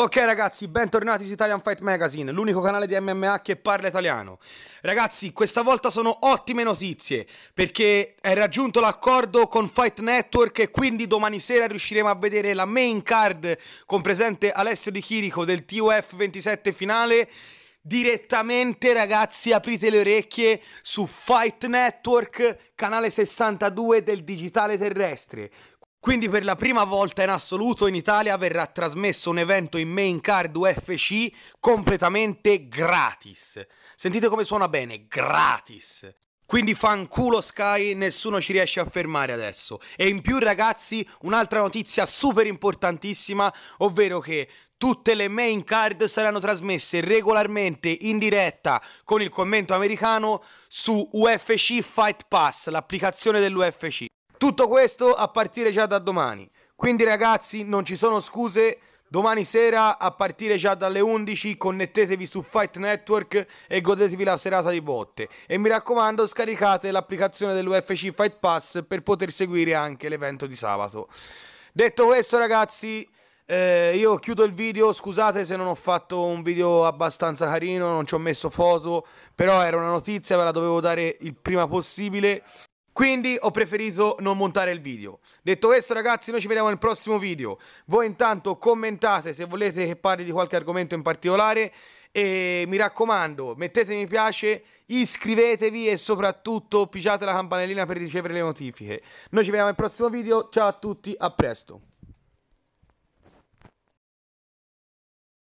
Ok ragazzi, bentornati su Italian Fight Magazine, l'unico canale di MMA che parla italiano. Ragazzi, questa volta sono ottime notizie, perché è raggiunto l'accordo con Fight Network e quindi domani sera riusciremo a vedere la main card con presente Alessio Di Chirico del TUF 27 finale direttamente ragazzi aprite le orecchie su Fight Network canale 62 del digitale terrestre quindi per la prima volta in assoluto in Italia verrà trasmesso un evento in main card UFC completamente gratis. Sentite come suona bene, gratis. Quindi fanculo Sky, nessuno ci riesce a fermare adesso. E in più ragazzi, un'altra notizia super importantissima, ovvero che tutte le main card saranno trasmesse regolarmente in diretta con il commento americano su UFC Fight Pass, l'applicazione dell'UFC. Tutto questo a partire già da domani. Quindi ragazzi non ci sono scuse, domani sera a partire già dalle 11 connettetevi su Fight Network e godetevi la serata di botte. E mi raccomando scaricate l'applicazione dell'UFC Fight Pass per poter seguire anche l'evento di sabato. Detto questo ragazzi... Eh, io chiudo il video, scusate se non ho fatto un video abbastanza carino, non ci ho messo foto, però era una notizia, ve la dovevo dare il prima possibile. Quindi ho preferito non montare il video. Detto questo ragazzi noi ci vediamo nel prossimo video. Voi intanto commentate se volete che parli di qualche argomento in particolare e mi raccomando mettete mi piace, iscrivetevi e soprattutto pigiate la campanellina per ricevere le notifiche. Noi ci vediamo nel prossimo video, ciao a tutti, a presto.